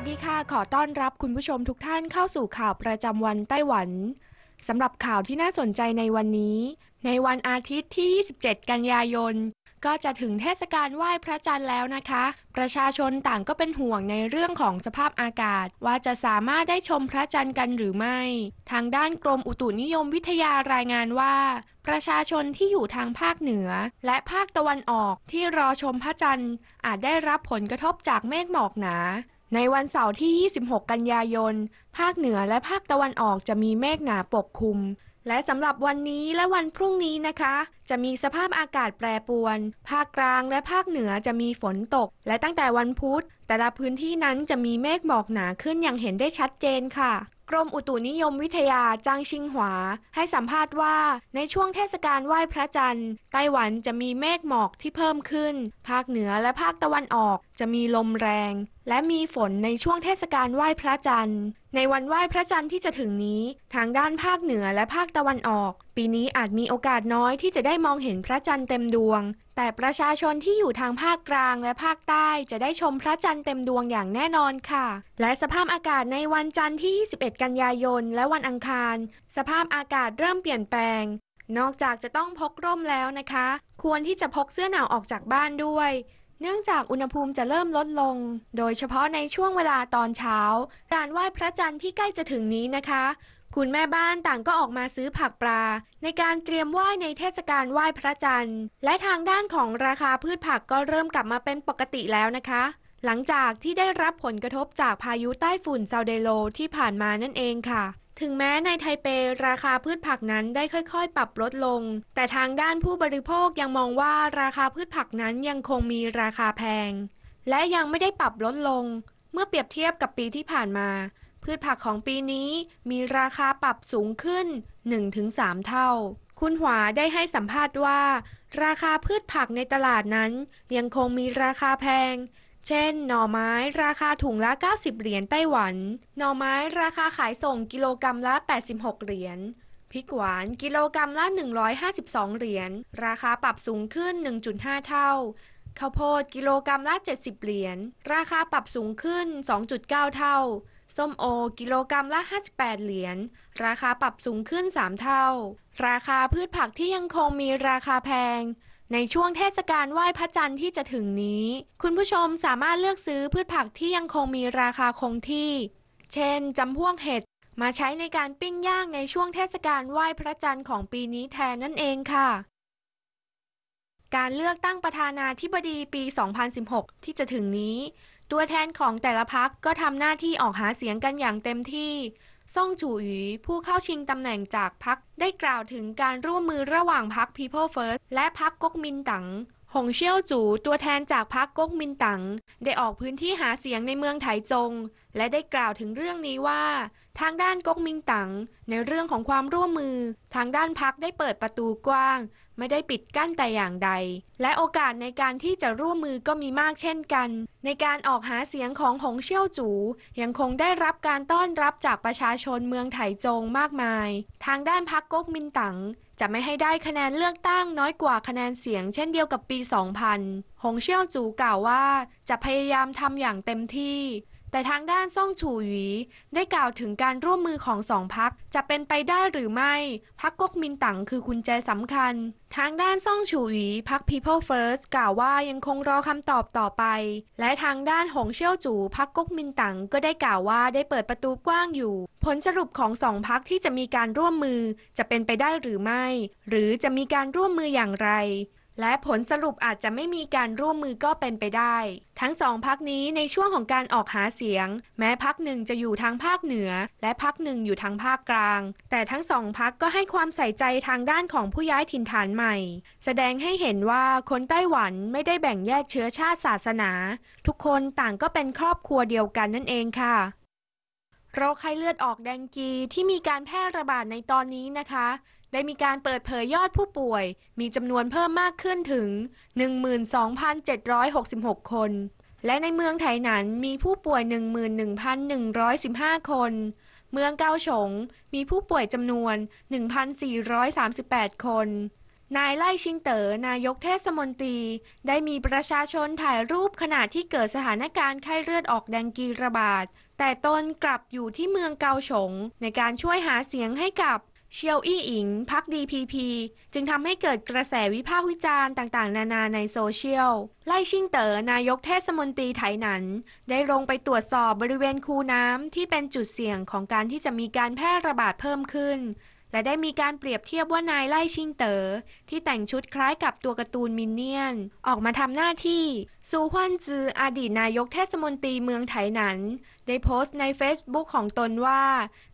วัสดีค่ะ ขอต้อนรับคุณผู้ชมทุกท่านเข้าสู่ข่าวประจำวันไต้หวัน สำหรับข่าวที่น่าสนใจในวันนี้ ในวันอาทิตย์ที่ 27 กันยายน ก็จะถึงเทศกาลไหว้พระจันทร์แล้วนะคะ ประชาชนต่างก็เป็นห่วงในเรื่องของสภาพอากาศ ว่าจะสามารถได้ชมพระจันทร์กันหรือไม่ ทางด้านกรมอุตุนิยมวิทยารายงานว่า ประชาชนที่อยู่ทางภาคเหนือ และภาคตะวันออกที่รอชมพระจันทร์ อาจได้รับผลกระทบจากเมฆหมอกหนาในวันเสาร์ที่ 26 กันยายน ภาคเหนือและภาคตะวันออกจะมีเมฆหนาปกคลุม และสำหรับวันนี้และวันพรุ่งนี้นะคะ จะมีสภาพอากาศแปรปรวน ภาคกลางและภาคเหนือจะมีฝนตก และตั้งแต่วันพุธแต่ละพื้นที่นั้นจะมีเมฆหมอกหนาขึ้นอย่างเห็นได้ชัดเจนค่ะ กรมอุตุนิยมวิทยาจางชิงหวา ให้สัมภาษณ์ว่า ในช่วงเทศกาลไหว้พระจันทร์ไต้หวันจะมีเมฆหมอกที่เพิ่มขึ้น ภาคเหนือและภาคตะวันออกจะมีลมแรงและมีฝนในช่วงเทศกาลไหว้พระจันทร์ ในวันไหว้พระจันทร์ที่จะถึงนี้ทางด้านภาคเหนือและภาคตะวันออก ปีนี้อาจมีโอกาสน้อยที่จะได้มองเห็นพระจันทร์เต็มดวง แต่ประชาชนที่อยู่ทางภาคกลางและภาคใต้จะได้ชมพระจันทร์เต็มดวงอย่างแน่นอนค่ะ และสภาพอากาศในวันจันทร์ที่ 21 กันยายน และวันอังคาร สภาพอากาศเริ่มเปลี่ยนแปลง นอกจากจะต้องพกร่มแล้วนะคะ ควรที่จะพกเสื้อหนาวออกจากบ้านด้วยเนื่องจากอุณหภูมิจะเริ่มลดลง โดยเฉพาะในช่วงเวลาตอนเช้า การไหว้พระจันทร์ที่ใกล้จะถึงนี้นะคะ คุณแม่บ้านต่างก็ออกมาซื้อผักปลา ในการเตรียมไหว้ในเทศกาลไหว้พระจันทร์ และทางด้านของราคาพืชผักก็เริ่มกลับมาเป็นปกติแล้วนะคะ หลังจากที่ได้รับผลกระทบจากพายุใต้ฝุ่นซาเดโลที่ผ่านมานั่นเองค่ะถึงแม้ในไทเปราคาพืชผักนั้นได้ค่อยๆ ปรับลดลง แต่ทางด้านผู้บริโภคยังมองว่าราคาพืชผักนั้นยังคงมีราคาแพง และยังไม่ได้ปรับลดลง เมื่อเปรียบเทียบกับปีที่ผ่านมา พืชผักของปีนี้มีราคาปรับสูงขึ้น1-3เท่า คุณหวาได้ให้สัมภาษณ์ว่าราคาพืชผักในตลาดนั้นยังคงมีราคาแพงเช่น หน่อไม้ราคาถุงละ 90 เหรียญไต้หวัน หน่อไม้ราคาขายส่งกิโลกรรัมละ 86 เหรียญ พริกหวานกิโลกรรัมละ 152 เหรียญ ราคาปรับสูงขึ้น 1.5 เท่า ข้าวโพด กิโลกรรัมละ 70 เหรียญ ราคาปรับสูงขึ้น 2.9 เท่า ส้มโอกิโลกรรัมละ58เหรียญ ราคาปรับสูงขึ้น 3 เท่า ราคาพืชผักที่ยังคงมีราคาแพงในช่วงเทศกาลไหว้พระจันทร์ที่จะถึงนี้ คุณผู้ชมสามารถเลือกซื้อพืชผักที่ยังคงมีราคาคงที่ เช่น จำพวกเห็ด มาใช้ในการปิ้งย่างในช่วงเทศกาลไหว้พระจันทร์ของปีนี้แทนนั่นเองค่ะ การเลือกตั้งประธานาธิบดีปี 2016 ที่จะถึงนี้ ตัวแทนของแต่ละพักก็ทำหน้าที่ออกหาเสียงกันอย่างเต็มที่ซ่องจูหยีผู้เข้าชิงตำแหน่งจากพรรคได้กล่าวถึงการร่วมมือระหว่างพรรค People First และพรรคก๊กมินตั๋งหงเชี่ยวจูตัวแทนจากพรรคก๊กมินตั๋งได้ออกพื้นที่หาเสียงในเมืองไถจง และได้กล่าวถึงเรื่องนี้ว่า ทางด้านก๊กมินตั๋งในเรื่องของความร่วมมือทางด้านพรรคได้เปิดประตูกว้างไม่ได้ปิดกั้นแต่อย่างใด และโอกาสในการที่จะร่วมมือก็มีมากเช่นกัน ในการออกหาเสียงของหงเชี่ยวจู ยังคงได้รับการต้อนรับจากประชาชนเมืองไถจงมากมาย ทางด้านพรรคก๊กมินตั๋งจะไม่ให้ได้คะแนนเลือกตั้งน้อยกว่าคะแนนเสียงเช่นเดียวกับปี 2000 หงเชี่ยวจูกล่าวว่า จะพยายามทำอย่างเต็มที่แต่ทางด้านซ่องฉู่หวีได้กล่าวถึงการร่วมมือของสองพักจะเป็นไปได้หรือไม่พักก๊กมินตั๋งคือกุญแจสำคัญ ทางด้านซ่องฉู่หวีพัก People First กล่าวว่ายังคงรอคำตอบต่อไป และทางด้านหงเชี่ยวจูพักก๊กมินตั๋งก็ได้กล่าวว่าได้เปิดประตูกว้างอยู่ ผลสรุปของสองพักที่จะมีการร่วมมือ จะเป็นไปได้หรือไม่ หรือจะมีการร่วมมืออย่างไรและผลสรุปอาจจะไม่มีการร่วมมือก็เป็นไปได้ ทั้งสองพักนี้ในช่วงของการออกหาเสียง แม้พักหนึ่งจะอยู่ทางภาคเหนือ และพักหนึ่งอยู่ทางภาคกลาง แต่ทั้งสองพักก็ให้ความใส่ใจทางด้านของผู้ย้ายถิ่นฐานใหม่ แสดงให้เห็นว่าคนไต้หวันไม่ได้แบ่งแยกเชื้อชาติศาสนา ทุกคนต่างก็เป็นครอบครัวเดียวกันนั่นเองค่ะโรคไข้เลือดออกแดงกีที่มีการแพร่ระบาดในตอนนี้นะคะได้มีการเปิดเผยยอดผู้ป่วยมีจำนวนเพิ่มมากขึ้นถึง 12,766 คน และในเมืองไทยนันมีผู้ป่วย 11,115 คน เมืองเกาฉงมีผู้ป่วยจำนวน 1,438 คน นายไล่ชิงเตอ๋อนายกเทศมนตรีได้มีประชาชนถ่ายรูปขณะที่เกิดสถานการณ์ไข้เลือดออกแดงกีระบาด แต่ตนกลับอยู่ที่เมืองเกาฉงในการช่วยหาเสียงให้กับเชียวอี้อิงพักดีพีพีจึงทำให้เกิดกระแสวิพากษ์วิจารณ์ต่างๆ นานาในโซเชียลไล่ชิงเตอ๋อนายกเทศมนตรีไถหนันได้ลงไปตรวจสอบบริเวณคูน้ำที่เป็นจุดเสี่ยงของการที่จะมีการแพร่ระบาดเพิ่มขึ้นและได้มีการเปรียบเทียบว่านายไล่ชิงเตอ๋อที่แต่งชุดคล้ายกับตัวการ์ตูนมินเนี่ยน ออกมาทำหน้าที่ ซูฮวันจืออดีตนายกเทศมนตรีเมืองไถหนันได้โพสต์ใน Facebook ของตนว่า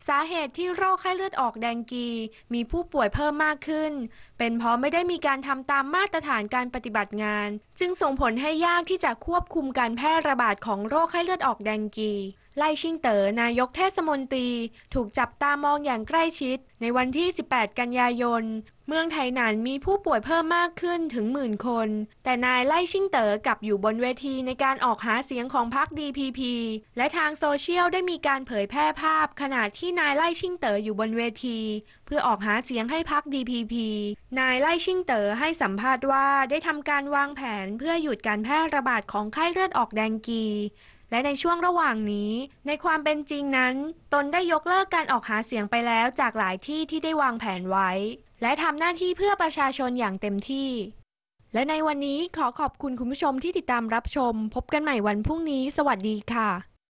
สาเหตุที่โรคไข้เลือดออกแดงกี มีผู้ป่วยเพิ่มมากขึ้นเป็นเพราะไม่ได้มีการทำตามมาตรฐานการปฏิบัติงาน จึงส่งผลให้ยากที่จะควบคุมการแพร่ระบาดของโรคไข้เลือดออกแดงกีไล่ชิงเตอ๋อนายกเทศมนตรี ถูกจับตามองอย่างใกล้ชิด ในวันที่ 18 กันยายนเมืองไทยนั้นมีผู้ป่วยเพิ่มมากขึ้นถึงหมื่นคน แต่นายไล่ชิงเต๋อกลับอยู่บนเวทีในการออกหาเสียงของพรรค DPP และทางโซเชียลได้มีการเผยแพร่ภาพขณะที่นายไล่ชิงเต๋ออยู่บนเวทีเพื่อออกหาเสียงให้พรรค DPP นายไล่ชิงเต๋อให้สัมภาษณ์ว่าได้ทำการวางแผนเพื่อหยุดการแพร่ระบาดของไข้เลือดออกแดงกีและในช่วงระหว่างนี้ ในความเป็นจริงนั้น ตนได้ยกเลิกการออกหาเสียงไปแล้วจากหลายที่ที่ได้วางแผนไว้ และทำหน้าที่เพื่อประชาชนอย่างเต็มที่ และในวันนี้ขอขอบคุณคุณผู้ชมที่ติดตามรับชม พบกันใหม่วันพรุ่งนี้ สวัสดีค่ะ